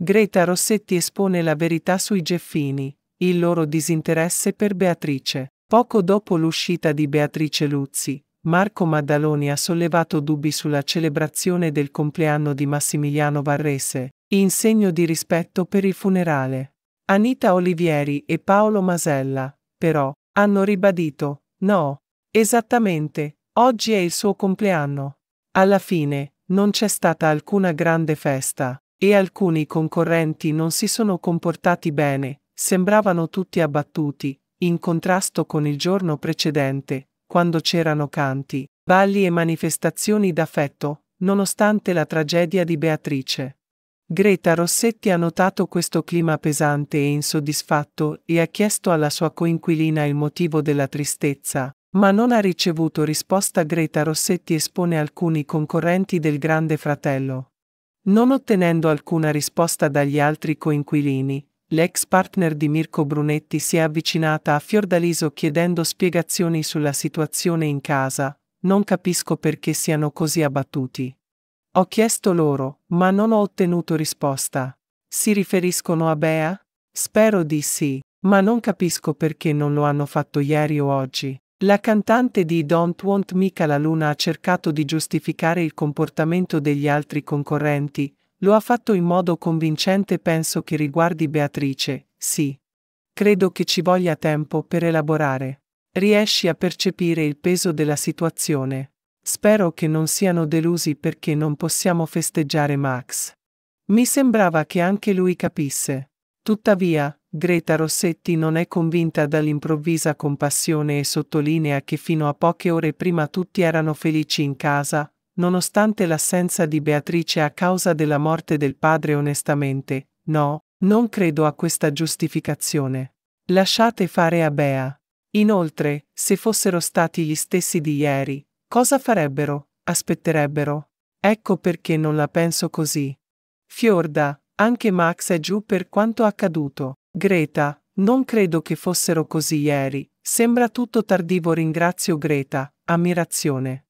Greta Rossetti espone la verità sui Geffini, il loro disinteresse per Beatrice. Poco dopo l'uscita di Beatrice Luzzi, Marco Maddaloni ha sollevato dubbi sulla celebrazione del compleanno di Massimiliano Varrese, in segno di rispetto per il funerale. Anita Olivieri e Paolo Masella, però, hanno ribadito, no, esattamente, oggi è il suo compleanno. Alla fine, non c'è stata alcuna grande festa. E alcuni concorrenti non si sono comportati bene, sembravano tutti abbattuti, in contrasto con il giorno precedente, quando c'erano canti, balli e manifestazioni d'affetto, nonostante la tragedia di Beatrice. Greta Rossetti ha notato questo clima pesante e insoddisfatto e ha chiesto alla sua coinquilina il motivo della tristezza, ma non ha ricevuto risposta. Greta Rossetti espone alcuni concorrenti del Grande Fratello. Non ottenendo alcuna risposta dagli altri coinquilini, l'ex partner di Mirko Brunetti si è avvicinata a Fiordaliso chiedendo spiegazioni sulla situazione in casa. Non capisco perché siano così abbattuti. Ho chiesto loro, ma non ho ottenuto risposta. Si riferiscono a Bea? Spero di sì, ma non capisco perché non lo hanno fatto ieri o oggi. La cantante di Don't Want Mica la Luna ha cercato di giustificare il comportamento degli altri concorrenti, lo ha fatto in modo convincente penso che riguardi Beatrice, sì. Credo che ci voglia tempo per elaborare. Riesci a percepire il peso della situazione. Spero che non siano delusi perché non possiamo festeggiare Max. Mi sembrava che anche lui capisse. Tuttavia, Greta Rossetti non è convinta dall'improvvisa compassione e sottolinea che fino a poche ore prima tutti erano felici in casa, nonostante l'assenza di Beatrice a causa della morte del padre onestamente, no, non credo a questa giustificazione. Lasciate fare a Bea. Inoltre, se fossero stati gli stessi di ieri, cosa farebbero? Aspetterebbero. Ecco perché non la penso così. Fiorda, anche Max è giù per quanto accaduto. Greta, non credo che fossero così ieri. Sembra tutto tardivo ringrazio Greta. Ammirazione.